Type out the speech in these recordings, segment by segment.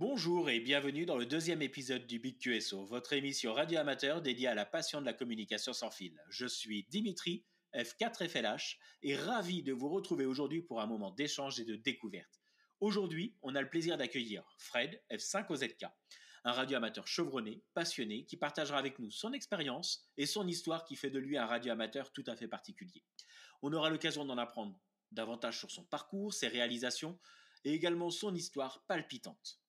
Bonjour et bienvenue dans le deuxième épisode du Big QSO, votre émission radio amateur dédiée à la passion de la communication sans fil. Je suis Dimitri, F4FLH, et ravi de vous retrouver aujourd'hui pour un moment d'échange et de découverte. Aujourd'hui, on a le plaisir d'accueillir Fred, F5OZK, un radio-amateur chevronné, passionné, qui partagera avec nous son expérience et son histoire qui fait de lui un radio-amateur tout à fait particulier. On aura l'occasion d'en apprendre davantage sur son parcours, ses réalisations et également son histoire palpitante.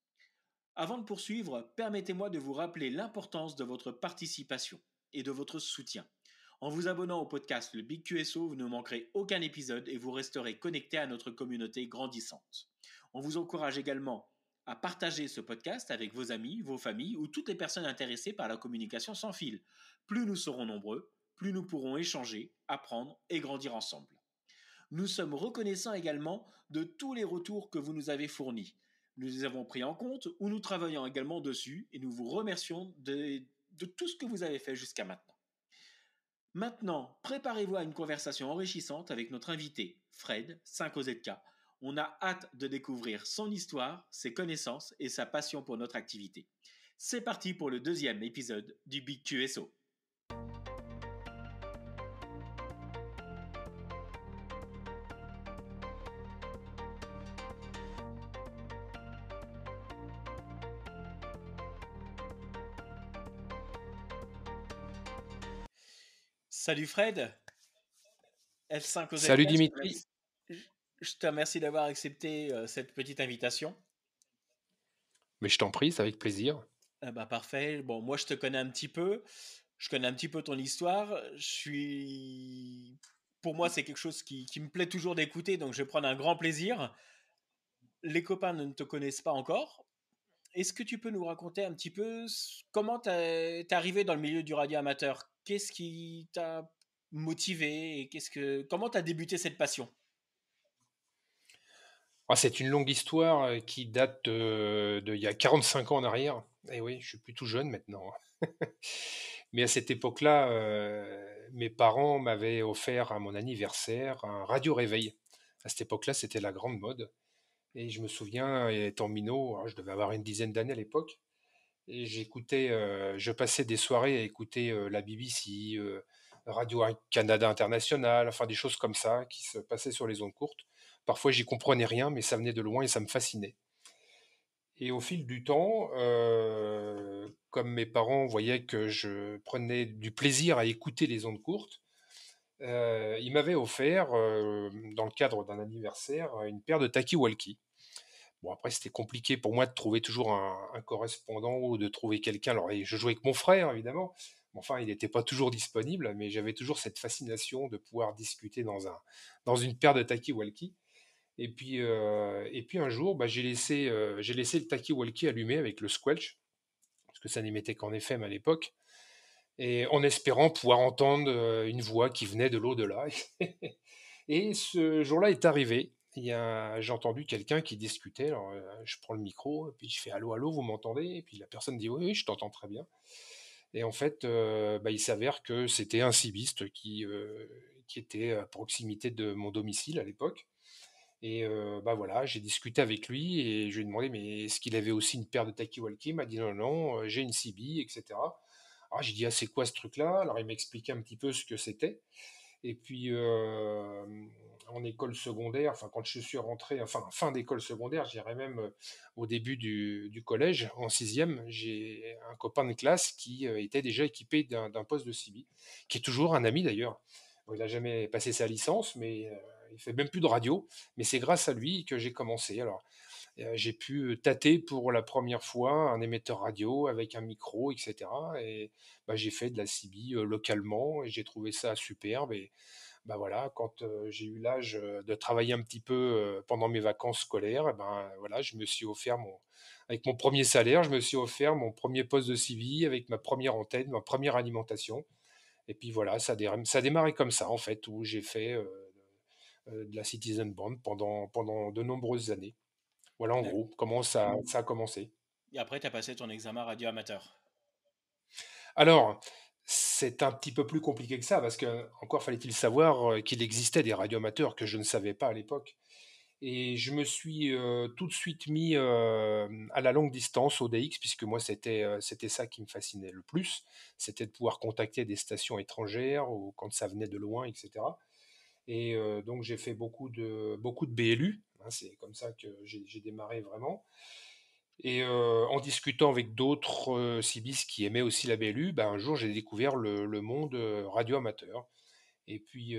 Avant de poursuivre, permettez-moi de vous rappeler l'importance de votre participation et de votre soutien. En vous abonnant au podcast Le Big QSO, vous ne manquerez aucun épisode et vous resterez connecté à notre communauté grandissante. On vous encourage également à partager ce podcast avec vos amis, vos familles ou toutes les personnes intéressées par la communication sans fil. Plus nous serons nombreux, plus nous pourrons échanger, apprendre et grandir ensemble. Nous sommes reconnaissants également de tous les retours que vous nous avez fournis. Nous les avons pris en compte ou nous travaillons également dessus et nous vous remercions de, tout ce que vous avez fait jusqu'à maintenant. Maintenant, préparez-vous à une conversation enrichissante avec notre invité, Fred 5OZK. On a hâte de découvrir son histoire, ses connaissances et sa passion pour notre activité. C'est parti pour le deuxième épisode du Big QSO. Salut Fred. F5 aux Salut Dimitri. Je te remercie d'avoir accepté euh, cette petite invitation. Mais je t'en prie, c'est avec plaisir. Ah bah parfait. Bon, moi je te connais un petit peu. Je connais un petit peu ton histoire. Je suis. Pour moi, c'est quelque chose qui, me plaît toujours d'écouter, donc je vais prendre un grand plaisir. Les copains ne te connaissent pas encore. Est-ce que tu peux nous raconter un petit peu comment tu es arrivé dans le milieu du radio amateur qu'est-ce qui t'a motivé et qu'est-ce que comment t'as débuté cette passion ah, c'est une longue histoire euh, qui date euh, de, il y a 45 ans en arrière. Et eh oui, je suis plutôt tout jeune maintenant. Hein. Mais à cette époque-là, euh, mes parents m'avaient offert à mon anniversaire un radio réveil. À cette époque-là, c'était la grande mode. Et je me souviens, étant minot, hein, je devais avoir une dizaine d'années à l'époque, j'écoutais, euh, je passais des soirées à écouter euh, la BBC, euh, Radio Canada International, enfin des choses comme ça qui se passaient sur les ondes courtes. Parfois, j'y comprenais rien, mais ça venait de loin et ça me fascinait. Et au fil du temps, comme mes parents voyaient que je prenais du plaisir à écouter les ondes courtes, ils m'avaient offert, dans le cadre d'un anniversaire, une paire de Taki-Walkie. Bon, après, c'était compliqué pour moi de trouver toujours un, correspondant ou de trouver quelqu'un. Alors, je jouais avec mon frère, évidemment. enfin, il n'était pas toujours disponible, mais j'avais toujours cette fascination de pouvoir discuter dans, un, dans une paire de Taki walkie Et puis, euh, et puis un jour, bah, j'ai laissé, euh, laissé le Taki walkie allumé avec le squelch, parce que ça mettait qu'en FM à l'époque, et en espérant pouvoir entendre euh, une voix qui venait de l'au-delà. et ce jour-là est arrivé j'ai entendu quelqu'un qui discutait. Alors, je prends le micro, et puis je fais Allô, allô, vous m'entendez Et puis la personne dit Oui, oui, je t'entends très bien. Et en fait, bah, il s'avère que c'était un cibiste qui, qui était à proximité de mon domicile à l'époque. Et bah voilà, j'ai discuté avec lui et je lui ai demandé Mais est-ce qu'il avait aussi une paire de Takiwalki Il m'a dit Non, non, j'ai une Sibi, etc. Alors, ah, j'ai dit Ah, c'est quoi ce truc-là Alors, il m'expliquait un petit peu ce que c'était. Et puis en école secondaire, enfin quand je suis rentré, enfin fin d'école secondaire, j'irais même euh, au début du, collège, en sixième, j'ai un copain de classe qui euh, était déjà équipé d'un poste de Ciby, qui est toujours un ami d'ailleurs. il n'a jamais passé sa licence, mais il euh, il fait même plus de radio. Mais c'est grâce à lui que j'ai commencé. Alors, j'ai pu tâter pour la première fois un émetteur radio avec un micro, etc. Et bah, j'ai fait de la CB localement et j'ai trouvé ça superbe. Et bah, voilà, quand j'ai eu l'âge de travailler un petit peu pendant mes vacances scolaires, eh ben voilà, je me suis offert mon, avec mon premier salaire, je me suis offert mon premier poste de civil avec ma première antenne, ma première alimentation. Et puis voilà, ça, ça a démarré comme ça en fait, où j'ai fait de la Citizen Band pendant, pendant de nombreuses années. Voilà en gros comment ça, mmh. ça a commencé. Et après, tu as passé ton examen radio amateur. Alors, c'est un petit peu plus compliqué que ça, parce que encore fallait-il savoir euh, qu'il existait des radioamateurs que je ne savais pas à l'époque. Et je me suis euh, tout de suite mis euh, à la longue distance au DX, puisque moi, c'était ça qui me fascinait le plus. C'était de pouvoir contacter des stations étrangères ou quand ça venait de loin, etc. Et donc, j'ai fait beaucoup de, beaucoup de BLU. Hein, c'est comme ça que j'ai démarré vraiment. Et euh, en discutant avec d'autres Sibis euh, qui aimaient aussi la BLU, ben, bah, un jour j'ai découvert le, monde euh, radio-amateur. Et puis,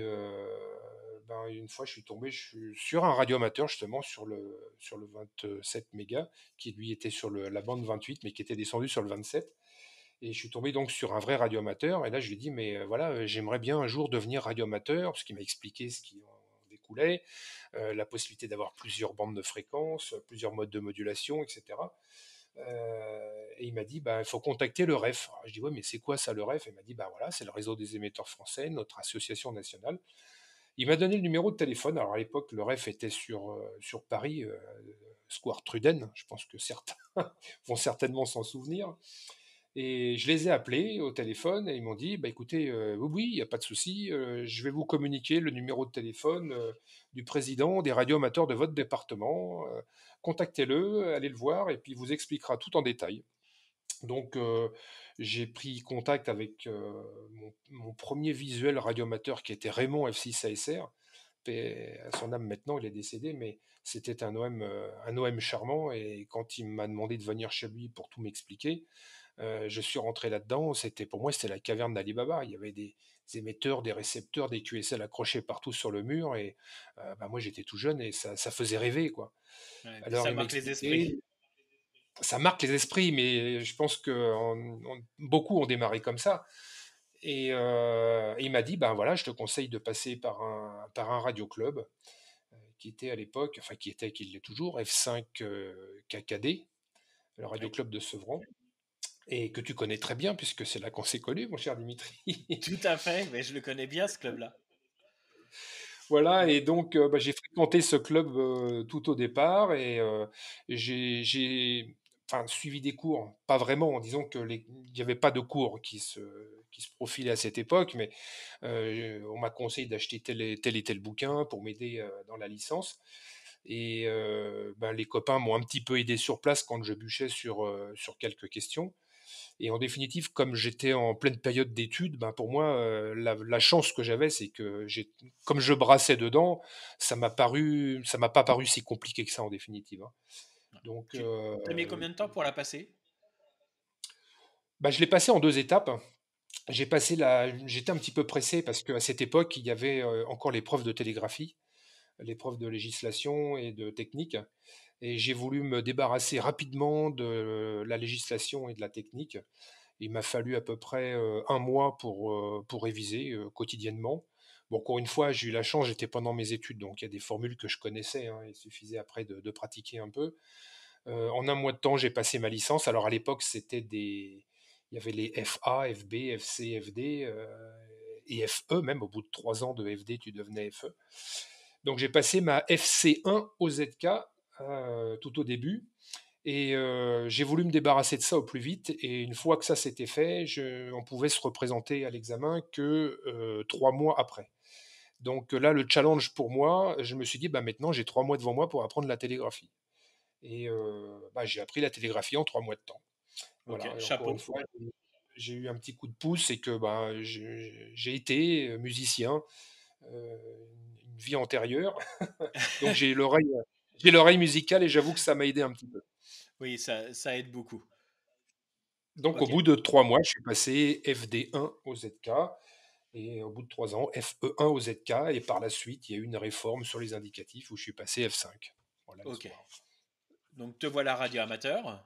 ben, une fois, je suis tombé sur un radio-amateur, justement, sur le, sur le 27 mégas, qui lui était sur la bande 28, mais qui était descendu sur le 27. Et je suis tombé donc sur un vrai radio-amateur. Et là, je lui ai dit, mais voilà, j'aimerais bien un jour devenir radio-amateur, parce qu'il m'a expliqué ce qu'il euh, la possibilité d'avoir plusieurs bandes de fréquences, plusieurs modes de modulation, etc. Euh, et il m'a dit, bah, il faut contacter le REF. je dis, ouais, mais c'est quoi ça le REF Il m'a dit, bah voilà, c'est le réseau des émetteurs français, notre association nationale. Il m'a donné le numéro de téléphone. Alors à l'époque, le REF était sur, euh, sur Paris, Square Truden. Je pense que certains vont certainement s'en souvenir. Et je les ai appelés au téléphone et ils m'ont dit bah, écoutez, euh, oui oui, il n'y a pas de souci, euh, je vais vous communiquer le numéro de téléphone euh, du président des radioamateurs de votre département. Contactez-le, allez le voir et puis il vous expliquera tout en détail. Donc, j'ai pris contact avec mon, premier visuel radioamateur qui était Raymond F6ASR. son âme maintenant, il est décédé, mais c'était un OM, un OM charmant. Et quand il m'a demandé de venir chez lui pour tout m'expliquer, je suis rentré là-dedans. C'était pour moi, c'était la caverne d'Alibaba. Il y avait des, émetteurs, des récepteurs, des QSL accrochés partout sur le mur. Et bah, moi, j'étais tout jeune et ça, faisait rêver, quoi. ça marque les esprits. Ça marque les esprits, mais je pense que beaucoup ont démarré comme ça. Et, il m'a dit, ben voilà, je te conseille de passer par un, radio club euh, qui était à l'époque, enfin qui était, qui l'est toujours, F5 euh, KKD, le radio club de Sevran et que tu connais très bien, puisque c'est là qu'on s'est connu, mon cher Dimitri. Tout à fait, mais je le connais bien, ce club-là. Voilà, et donc euh, bah, j'ai fréquenté ce club euh, tout au départ, et euh, j'ai suivi des cours, pas vraiment, disons qu'il n'y avait pas de cours qui se, qui profilaient à cette époque, mais on m'a conseillé d'acheter tel, et... tel bouquin pour m'aider dans la licence. Et bah, les copains m'ont un petit peu aidé sur place quand je bûchais sur quelques questions. Et en définitive, comme j'étais en pleine période d'études, ben, pour moi, euh, la, chance que j'avais, c'est que comme je brassais dedans, ça m'a paru, ça m'a pas paru si compliqué que ça en définitive. Hein. Donc, tu euh, combien de temps pour la passer ben, je l'ai passé en deux étapes. J'ai passé la, j'étais un petit peu pressé parce qu'à cette époque, il y avait euh, encore l'épreuve de télégraphie, l'épreuve de législation et de technique et j'ai voulu me débarrasser rapidement de la législation et de la technique. Il m'a fallu à peu près euh, un mois pour, euh, pour réviser euh, quotidiennement. Bon, encore une fois, j'ai eu la chance, j'étais pendant mes études, donc il y a des formules que je connaissais, hein, il suffisait après de, pratiquer un peu. en un mois de temps, j'ai passé ma licence. Alors à l'époque, c'était des... Il y avait les FA, FB, FC, FD et FE, même au bout de trois ans de FD, tu devenais FE. Donc j'ai passé ma FC1 au ZK euh, tout au début. Et euh, j'ai voulu me débarrasser de ça au plus vite. Et une fois que ça s'était fait, je, on pouvait se représenter à l'examen que euh, trois mois après. Donc là, le challenge pour moi, je me suis dit, bah, maintenant, j'ai trois mois devant moi pour apprendre la télégraphie. Et bah, j'ai appris la télégraphie en trois mois de temps. Fois, j'ai eu un petit coup de pouce et que bah, j'ai, été musicien, une vie antérieure. Donc j'ai l'oreille j'ai l'oreille musicale et j'avoue que ça m'a aidé un petit peu. Oui, ça, aide beaucoup. Donc au bout de trois mois, je suis passé FD1 au ZK et au bout de trois ans, FE1 au ZK et par la suite, il y a eu une réforme sur les indicatifs où je suis passé F5. ok. Donc te voilà radio amateur.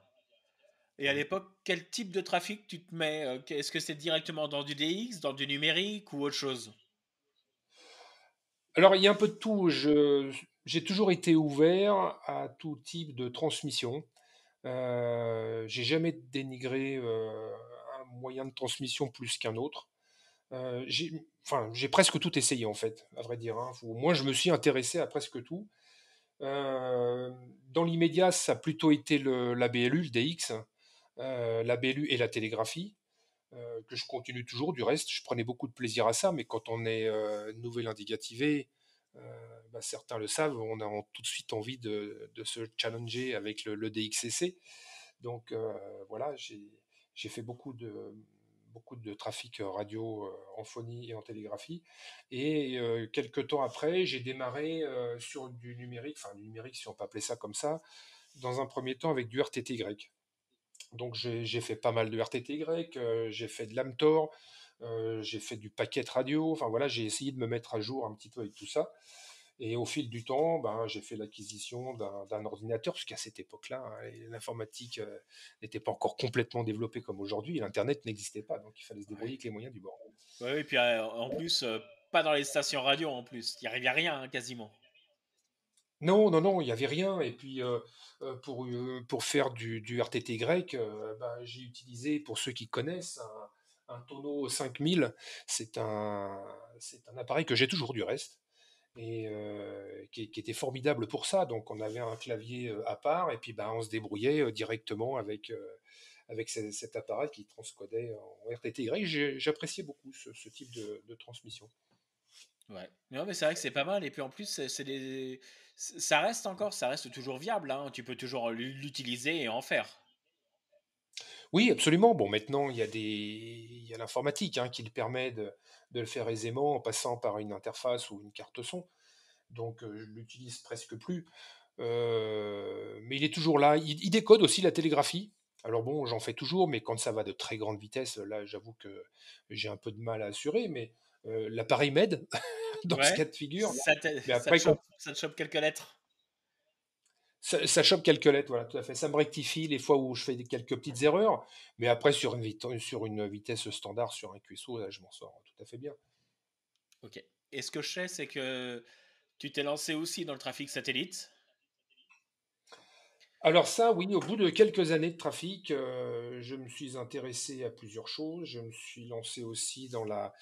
Et à l'époque, quel type de trafic tu te mets euh, Est-ce que c'est directement dans du DX, dans du numérique ou autre chose Alors, il y a un peu de tout. Je, j'ai toujours été ouvert à tout type de transmission. Euh, j'ai jamais dénigré euh, un moyen de transmission plus qu'un autre. Euh, j'ai, presque tout essayé en fait, à vrai dire. Moi, hein. Au moins, je me suis intéressé à presque tout. Euh, dans l'immédiat, ça a plutôt été la BLU, le DX, la BLU et la télégraphie, que je continue toujours. Du reste, je prenais beaucoup de plaisir à ça, mais quand on est nouvel indicativé, euh, bah, certains le savent, on a tout de suite envie de, se challenger avec le, DXCC. Donc euh, voilà, j'ai fait beaucoup de, beaucoup de trafic radio euh, en phonie et en télégraphie. Et quelques temps après, j'ai démarré sur du numérique, enfin du numérique si on peut appeler ça comme ça, dans un premier temps avec du RTTY. Donc j'ai fait pas mal de RTTY, j'ai fait de l'AMTOR, euh, j'ai fait du paquet radio. Enfin voilà, j'ai essayé de me mettre à jour un petit peu avec tout ça. Et au fil du temps, ben, j'ai fait l'acquisition d'un ordinateur, parce qu'à cette époque-là, hein, l'informatique euh, n'était pas encore complètement développée comme aujourd'hui, l'Internet n'existait pas, donc il fallait se débrouiller avec les moyens du bord. Oui, et puis euh, en plus, pas dans les stations radio en plus, il n'y a rien hein, quasiment. Non, non, non, il n'y avait rien. Et puis, pour, pour faire du, RTT grec, ben, j'ai utilisé, pour ceux qui connaissent, un tonneau 5000, c'est un, c'est un appareil que j'ai toujours du reste et euh, qui, était formidable pour ça. Donc on avait un clavier euh, à part et puis bah, on se débrouillait euh, directement avec, avec cet, appareil qui transcodait en RTTY. J'appréciais beaucoup ce, type de, transmission. Ouais. Non mais c'est vrai que c'est pas mal et puis en plus c'est ça reste encore ça reste toujours viable hein. tu peux toujours l'utiliser et en faire oui, absolument. Bon, maintenant, il y a, des... l'informatique hein, qui le permet de, le faire aisément en passant par une interface ou une carte son. Donc, je euh, je l'utilise presque plus. Euh, mais il est toujours là. Il, décode aussi la télégraphie. Alors bon, j'en fais toujours, mais quand ça va de très grande vitesse, là, j'avoue que j'ai un peu de mal à assurer. Mais euh, l'appareil m'aide dans ce cas de figure. Ça ça te chope quelques lettres ça, ça, chope quelques lettres, voilà, tout à fait. Ça me rectifie les fois où je fais quelques petites erreurs, mais après, sur une, sur une vitesse standard, sur un cuisseau, je m'en sors tout à fait bien. Ok. Et ce que je sais, c'est que tu t'es lancé aussi dans le trafic satellite. Alors ça, oui, au bout de quelques années de trafic, euh, je me suis intéressé à plusieurs choses. Je me suis lancé aussi dans la,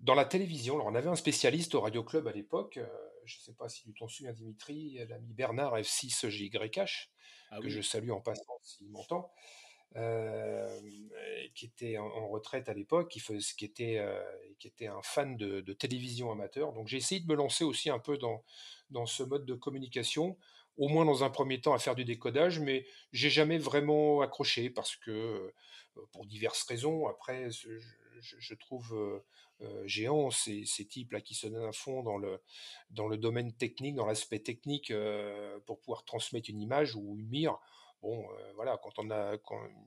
dans la télévision. Alors, on avait un spécialiste au Radio Club à l'époque, euh, je ne sais pas si tu t'en souviens, Dimitri, euh, l'ami Bernard F6JYH, ah que je salue en passant s'il m'entend, euh, qui était en, retraite à l'époque, qui, qui, était, euh, qui était un fan de, télévision amateur. Donc j'ai essayé de me lancer aussi un peu dans, dans ce mode de communication, au moins dans un premier temps à faire du décodage, mais j'ai jamais vraiment accroché parce que, pour diverses raisons, après, je trouve euh, géants, ces, types-là qui se donnent un fond dans le, dans le domaine technique, dans l'aspect technique, euh, pour pouvoir transmettre une image ou une mire. Bon, euh, voilà, quand on a,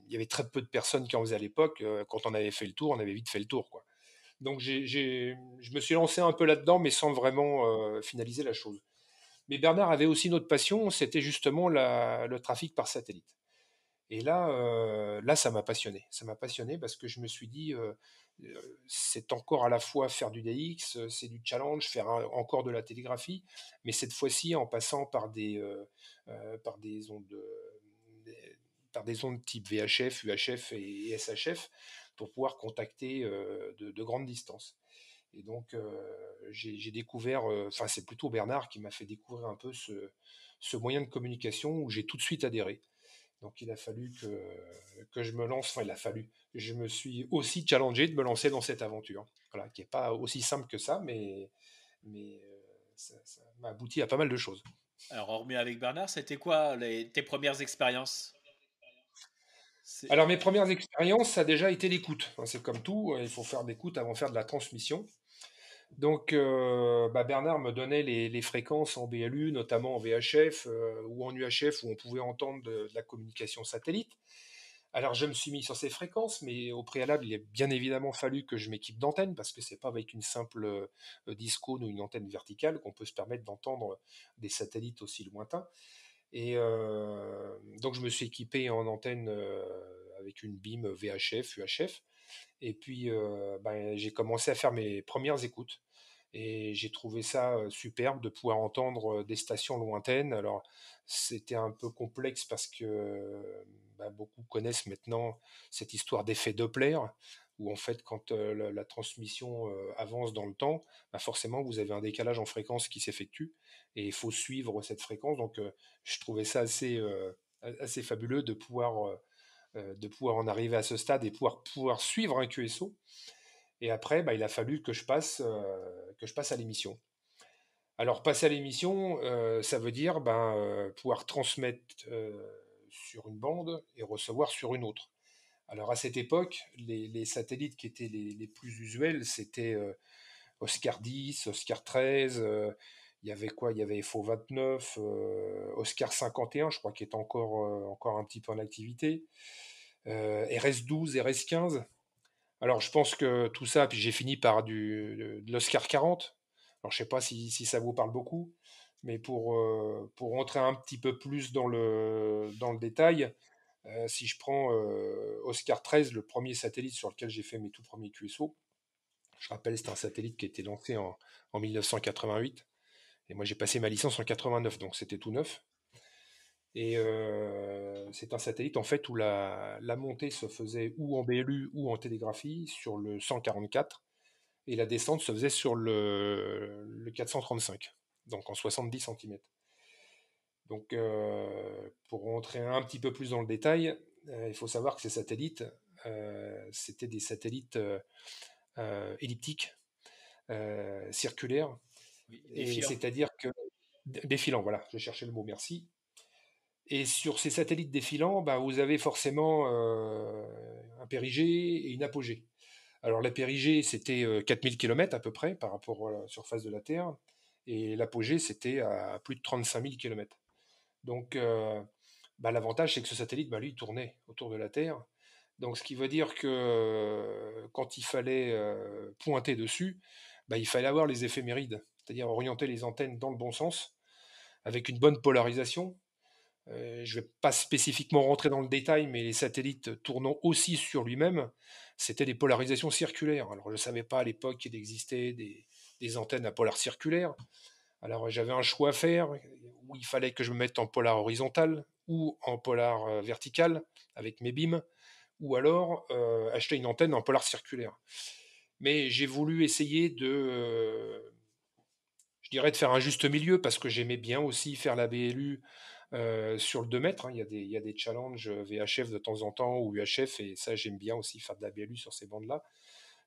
il y avait très peu de personnes qui en faisaient à l'époque. quand on avait fait le tour, on avait vite fait le tour, quoi. Donc je me suis lancé un peu là-dedans, mais sans vraiment finaliser la chose. Mais Bernard avait aussi une autre passion, c'était justement le trafic par satellite. Et là, là ça m'a passionné. Ça m'a passionné parce que je me suis dit, c'est encore à la fois faire du DX, euh, c'est du challenge, faire encore de la télégraphie, mais cette fois-ci en passant par des, euh, euh, par des ondes par des ondes type VHF, UHF et SHF pour pouvoir contacter de, grandes distances. Et donc j'ai découvert, enfin c'est plutôt Bernard qui m'a fait découvrir un peu ce, ce moyen de communication où j'ai tout de suite adhéré. Donc il a fallu que, que je me lance, enfin il a fallu, je me suis aussi challengé de me lancer dans cette aventure. Voilà, qui n'est pas aussi simple que ça, mais, euh, ça, m'a abouti à pas mal de choses. Alors, hormis avec Bernard, c'était quoi tes premières expériences Alors, mes premières expériences, ça a déjà été l'écoute. C'est comme tout, euh, il faut faire de l'écoute avant de faire de la transmission. Donc, euh, bah, Bernard me donnait les, fréquences en BLU, notamment en VHF ou en UHF, où on pouvait entendre de la communication satellite. Alors je me suis mis sur ces fréquences, mais au préalable, il a bien évidemment fallu que je m'équipe d'antenne, parce que c'est pas avec une simple euh, disco ou une antenne verticale qu'on peut se permettre d'entendre des satellites aussi lointains. Et euh, donc je me suis équipé en antenne euh, avec une BIM VHF, UHF. Et puis ben, j'ai commencé à faire mes premières écoutes. Et j'ai trouvé ça superbe de pouvoir entendre des stations lointaines. Alors c'était un peu complexe parce que bah, beaucoup connaissent maintenant cette histoire d'effet Doppler, où en fait, quand la, transmission avance dans le temps, bah, forcément, vous avez un décalage en fréquence qui s'effectue, et il faut suivre cette fréquence. Donc, je trouvais ça assez, fabuleux de pouvoir, euh, de pouvoir en arriver à ce stade et pouvoir, pouvoir suivre un QSO. Et après, bah, il a fallu que je passe, que je passe à l'émission. Alors, passer à l'émission, ça veut dire ben, pouvoir transmettre sur une bande et recevoir sur une autre. Alors à cette époque, les, satellites qui étaient les, plus usuels, c'était euh, Oscar 10, Oscar 13, euh, il y avait quoi Il y avait FO 29, euh, Oscar 51, je crois qu'il est encore, encore un petit peu en activité, RS 12, RS 15. Alors je pense que tout ça, puis j'ai fini par du, de l'Oscar 40. Alors je sais pas si, si ça vous parle beaucoup. Mais pour, euh, pour rentrer un petit peu plus dans le, détail, euh, si je prends euh, Oscar 13, le premier satellite sur lequel j'ai fait mes tout premiers QSO, je rappelle, c'est un satellite qui a été lancé en, 1988. Et moi, j'ai passé ma licence en 89, donc c'était tout neuf. Et c'est un satellite, en fait, où la, montée se faisait ou en BLU ou en télégraphie sur le 144 et la descente se faisait sur le 435 donc en 70 cm. Donc, euh, pour rentrer un petit peu plus dans le détail, euh, il faut savoir que ces satellites, euh, c'était des satellites elliptiques, circulaires, c'est-à-dire que défilants, voilà, je cherchais le mot, merci. Et sur ces satellites défilants, bah, vous avez forcément un périgée et une apogée. Alors la périgée, c'était 4000 km à peu près par rapport à la surface de la Terre et l'apogée, c'était à plus de 35 000 km. Donc, euh, bah, l'avantage, c'est que ce satellite, bah, lui, tournait autour de la Terre. Donc, ce qui veut dire que euh, quand il fallait euh, pointer dessus, bah, il fallait avoir les éphémérides, c'est-à-dire orienter les antennes dans le bon sens, avec une bonne polarisation. je ne vais pas spécifiquement rentrer dans le détail, mais les satellites tournant aussi sur lui-même, c'était des polarisations circulaires. Alors, je ne savais pas à l'époque qu'il existait des, des antennes à polar circulaire. Alors j'avais un choix à faire où il fallait que je me mette en polar horizontal ou en polar euh, vertical avec mes bims, ou alors euh, acheter une antenne en polar circulaire. Mais j'ai voulu essayer de, je dirais, de faire un juste milieu parce que j'aimais bien aussi faire la BLU euh, sur le 2 mètres. Hein. y il y a des challenges VHF de temps en temps ou UHF et ça j'aime bien aussi faire de la BLU sur ces bandes-là.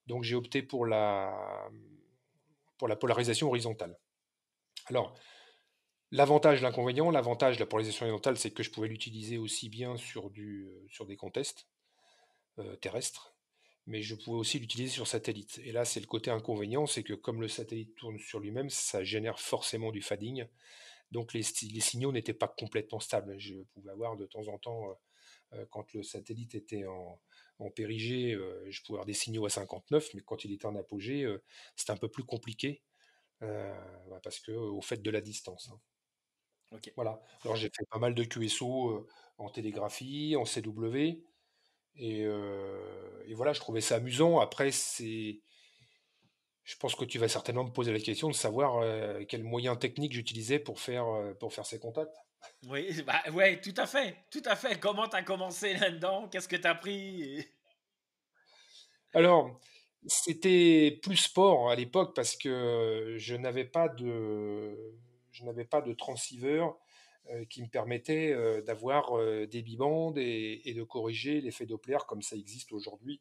Donc j'ai opté pour la pour la polarisation horizontale. Alors, l'avantage, l'inconvénient, l'avantage de la polarisation horizontale, c'est que je pouvais l'utiliser aussi bien sur, du, euh, sur des contests euh, terrestres, mais je pouvais aussi l'utiliser sur satellite. Et là, c'est le côté inconvénient, c'est que comme le satellite tourne sur lui-même, ça génère forcément du fading. Donc les signaux n'étaient pas complètement stables. Je pouvais avoir de temps en temps euh, euh, quand le satellite était en, en périgée, euh, je pouvais avoir des signaux à 59, mais quand il était en apogée, euh, c'était un peu plus compliqué bah, parce que au fait de la distance. Hein. Voilà. Alors j'ai fait pas mal de QSO en télégraphie, en CW, et, voilà, je trouvais ça amusant. Après, c'est, je pense que tu vas certainement me poser la question de savoir quels moyens techniques j'utilisais pour faire, pour faire ces contacts. Oui, bah, ouais, tout à fait, tout à fait. Comment t'as commencé là-dedans Qu'est-ce que t'as pris Alors, c'était plus sport à l'époque parce que euh, je n'avais pas de, je n'avais pas de transceiver euh, qui me permettait euh, d'avoir des bibandes et, de corriger l'effet Doppler comme ça existe aujourd'hui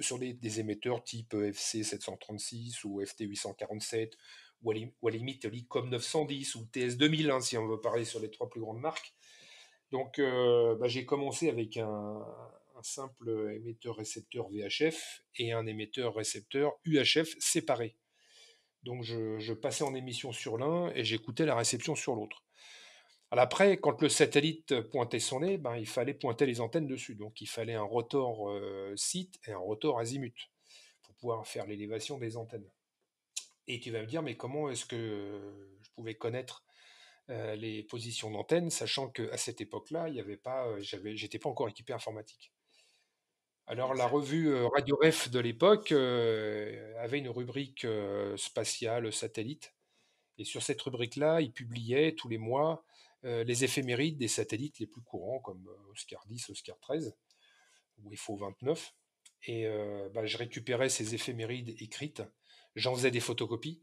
sur des, des émetteurs type FC 736 ou FT 847 ou à, ou limite l'ICOM 910 ou TS 2000, hein, si on veut parler sur les trois plus grandes marques. Donc, euh, bah, j'ai commencé avec un, simple émetteur-récepteur VHF et un émetteur-récepteur UHF séparé. Donc, je, passais en émission sur l'un et j'écoutais la réception sur l'autre. après, quand le satellite pointait son nez, ben, il fallait pointer les antennes dessus. Donc, il fallait un rotor euh, site et un rotor azimut pour pouvoir faire l'élévation des antennes. Et tu vas me dire, mais comment est-ce que euh, je pouvais connaître euh, les positions d'antenne, sachant qu'à cette époque-là, il n'y avait pas, euh, j'étais pas encore équipé informatique. Alors la revue Radio Ref de l'époque avait une rubrique spatiale satellite, et sur cette rubrique-là, ils publiaient tous les mois les éphémérides des satellites les plus courants, comme Oscar 10, Oscar 13 ou EFO 29. Et bah, je récupérais ces éphémérides écrites j'en faisais des photocopies.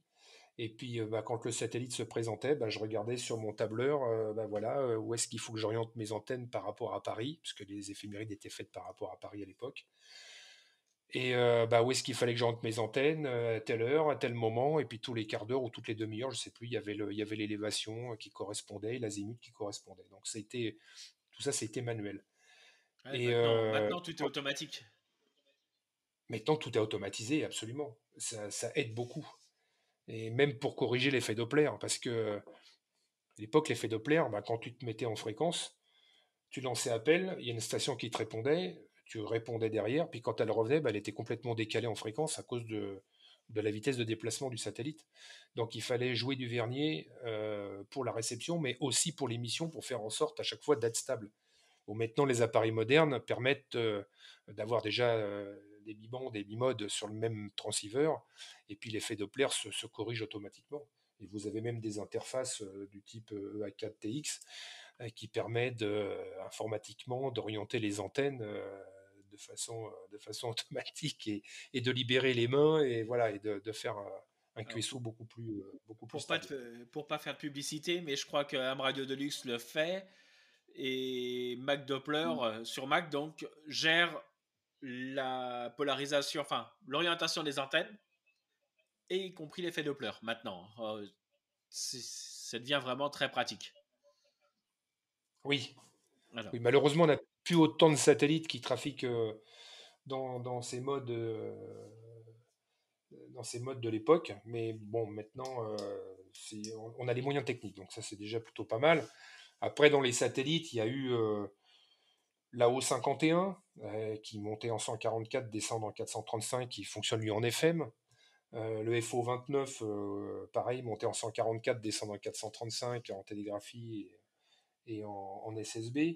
Et puis, euh, bah, quand le satellite se présentait, bah, je regardais sur mon tableur, euh, bah, voilà, euh, où est-ce qu'il faut que j'oriente mes antennes par rapport à Paris, puisque les éphémérides étaient faites par rapport à Paris à l'époque. Et où est-ce qu'il fallait que j'oriente mes antennes à telle heure, à tel moment, et puis tous les quarts d'heure ou toutes les demi-heures, je ne sais plus, il y avait l'élévation qui correspondait, l'azimut qui correspondait. Donc tout ça, c'était manuel. et maintenant, tout est automatique. Maintenant, tout est automatisé, absolument ça, aide beaucoup. Et même pour corriger l'effet Doppler, parce que à l'époque, l'effet Doppler, bah, quand tu te mettais en fréquence, tu lançais appel, il y a une station qui te répondait, tu répondais derrière, puis quand elle revenait, bah, elle était complètement décalée en fréquence à cause de, de la vitesse de déplacement du satellite. Donc il fallait jouer du vernier euh, pour la réception, mais aussi pour l'émission, pour faire en sorte à chaque fois d'être stable. Bon, maintenant, les appareils modernes permettent euh, d'avoir déjà euh, des mi et sur le même transceiver, et puis l'effet Doppler se, corrige automatiquement. Et vous avez même des interfaces euh, du type EA4TX euh, euh, qui permettent de, informatiquement d'orienter les antennes de façon, de façon automatique et, de libérer les mains et voilà et de, faire un, QSO beaucoup plus beaucoup pour ne pas pas faire de publicité, mais je crois que Am Radio Deluxe le fait et Mac Doppler mmh. sur Mac donc gère la polarisation, enfin l'orientation des antennes, et y compris l'effet Doppler maintenant. Euh, ça devient vraiment très pratique. Oui. malheureusement, on n'a plus autant de satellites qui trafiquent euh, dans, ces modes. Euh, dans ces modes de l'époque, mais bon, maintenant, on, a les moyens techniques, donc ça c'est déjà plutôt pas mal. Après, dans les satellites, il y a eu la O51, euh, qui montait en 144, descend en 435, qui fonctionne lui en FM. Euh, le FO29, euh, pareil, montait en 144, descend en 435 en télégraphie et, en, en, SSB. Et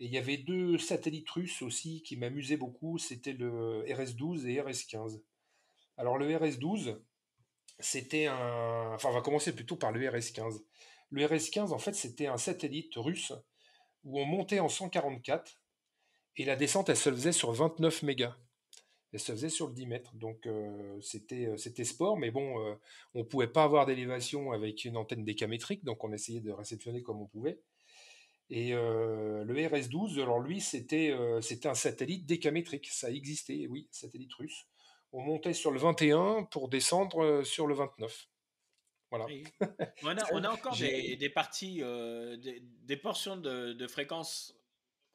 il y avait deux satellites russes aussi qui m'amusaient beaucoup, c'était le RS-12 et RS-15. Alors le RS-12, c'était un... Enfin, on va commencer plutôt par le RS-15. Le RS-15, en fait, c'était un satellite russe où on montait en 144 et la descente, elle se faisait sur 29 mégas. Elle se faisait sur le 10 mètres. Donc euh, euh, c'était, sport, mais bon, euh, on ne pouvait pas avoir d'élévation avec une antenne décamétrique, donc on essayait de réceptionner comme on pouvait. Et le RS-12, alors lui, c'était, c'était un satellite décamétrique. Ça existait, oui, satellite russe. On montait sur le 21 pour descendre sur le 29. on, a, encore des, parties, euh, des, portions de, fréquences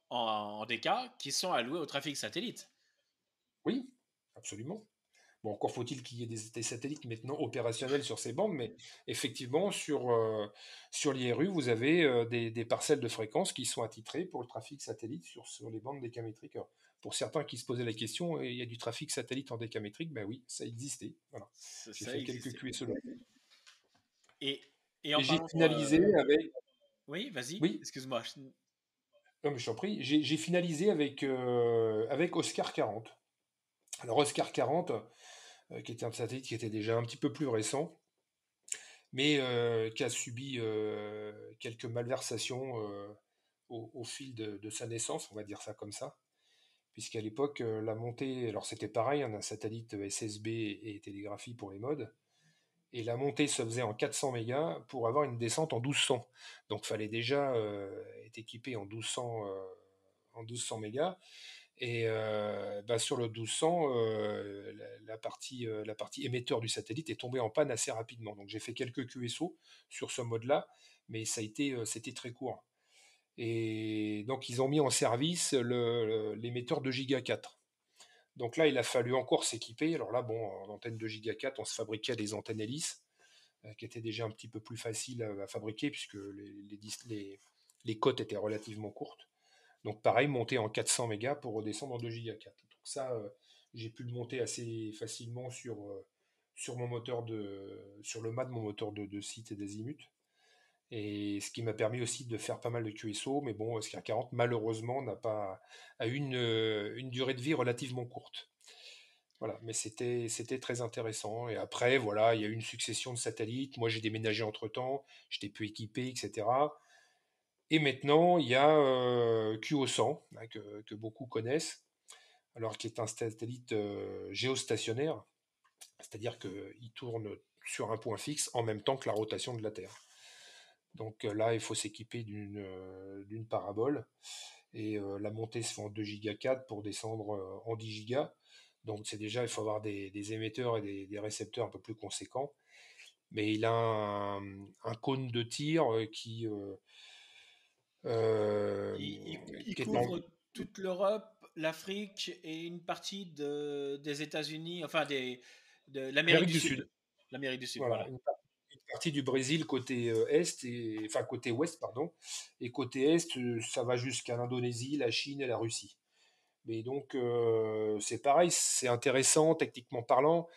en, en qui sont allouées au trafic satellite. Oui, absolument. Bon, encore faut-il qu'il y ait des, satellites maintenant opérationnels sur ces bandes, mais effectivement, sur, euh, l'IRU, vous avez euh, des, parcelles de fréquences qui sont attitrées pour le trafic satellite sur, les bandes décamétriques. pour certains qui se posaient la question, il y a du trafic satellite en décamétrique, ben oui, ça existait. Voilà. J'ai fait quelques et, j'ai finalisé euh, avec. Oui, vas-y. Oui. Excuse-moi. Non, mais je t'en prie. J'ai finalisé avec, euh, avec Oscar 40. Alors, Oscar 40, euh, qui était un satellite qui était déjà un petit peu plus récent, mais qui a subi quelques malversations au, fil de, sa naissance, on va dire ça comme ça. Puisqu'à l'époque, la montée, alors c'était pareil, hein, un satellite SSB et télégraphie pour les modes, et la montée se faisait en 400 mégas pour avoir une descente en 1200. Donc fallait déjà euh, être équipé en 1200 euh, en 1200 mégas et euh, bah, sur le 1200 la, partie émetteur du satellite est tombée en panne assez rapidement. Donc j'ai fait quelques QSO sur ce mode-là, mais ça a été c'était très court. Et donc ils ont mis en service l'émetteur de giga 4 donc là, il a fallu encore s'équiper. Alors là, bon, en antenne 2 Giga 4, on se fabriquait des antennes hélices, euh, qui étaient déjà un petit peu plus faciles à, fabriquer, puisque les, les, les, côtes étaient relativement courtes. Donc pareil, monter en 400 mégas pour redescendre en 2 Giga 4. Donc ça, euh, j'ai pu le monter assez facilement sur, euh, sur mon moteur de sur le mât de mon moteur de, de site et d'azimut. Et ce qui m'a permis aussi de faire pas mal de QSO, mais bon, ce 40 malheureusement n'a pas a euh, une, durée de vie relativement courte. Voilà, mais c'était c'était très intéressant. Et après, voilà, il y a eu une succession de satellites. Moi, j'ai déménagé entre temps, j'étais plus équipé, etc. Et maintenant, il y a euh, QO100 hein, que, beaucoup connaissent, alors qu'il est un satellite euh, géostationnaire, c'est-à-dire qu'il tourne sur un point fixe en même temps que la rotation de la Terre. Donc là, il faut s'équiper d'une parabole. Et la montée se fait en 2 giga 4 pour descendre en 10 giga Donc c'est déjà, il faut avoir des, émetteurs et des, récepteurs un peu plus conséquents. Mais il a un, cône de tir qui, il, couvre toute l'Europe, l'Afrique et une partie des États-Unis, enfin des, de l'Amérique du, Sud. L'Amérique du Sud, voilà partie du Brésil côté euh, est et enfin côté ouest pardon et côté est euh, ça va jusqu'à l'Indonésie, la Chine et la Russie. Mais donc euh, c'est pareil, c'est intéressant techniquement parlant,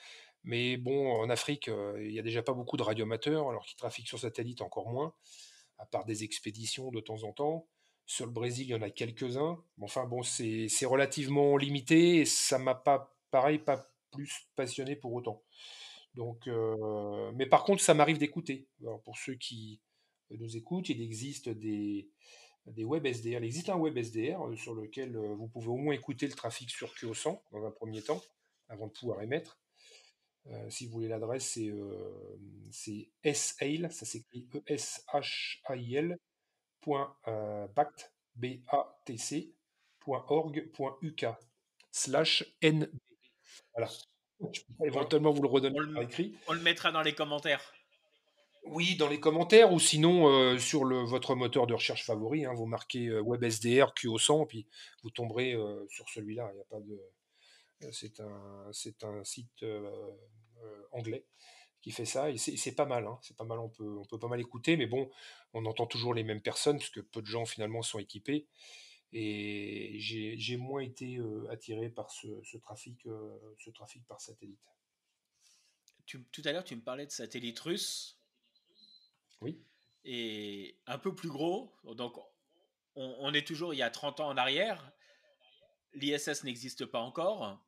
mais bon en Afrique il n'y a déjà pas beaucoup de radiomateurs, alors qu'ils trafiquent sur satellite encore moins, à part des expéditions de temps en temps. Sur le Brésil, il y en a quelques-uns. Enfin bon, c'est relativement limité et ça m'a pas pareil pas plus passionné pour autant. Donc, euh, mais par contre, ça m'arrive d'écouter. Alors, pour ceux qui euh, nous écoutent, il existe des, des web SDR. Il existe un web SDR euh, sur lequel vous pouvez au moins écouter le trafic sur QO100 dans un premier temps, avant de pouvoir émettre. si vous voulez l'adresse, c'est, c'est shail, ça s'écrit s a i l b org, slash NB. Voilà. Je peux éventuellement vous le redonner on On le mettra dans les commentaires. Oui, dans les commentaires ou sinon euh, sur votre moteur de recherche favori. Hein, vous marquez euh, Web WebSDR QO100, puis vous tomberez euh, sur celui-là. Il a pas de. C'est un, c'est un site anglais qui fait ça et c'est, pas mal. Hein. c'est pas mal. On peut, on peut pas mal écouter, mais bon, on entend toujours les mêmes personnes parce que peu de gens finalement sont équipés. Et j'ai moins été euh, attiré par ce, trafic, euh, ce trafic par satellite. tout à l'heure, tu me parlais de satellite russe. Oui. Et un peu plus gros. Donc, on, est toujours il y a 30 ans en arrière. L'ISS n'existe pas encore.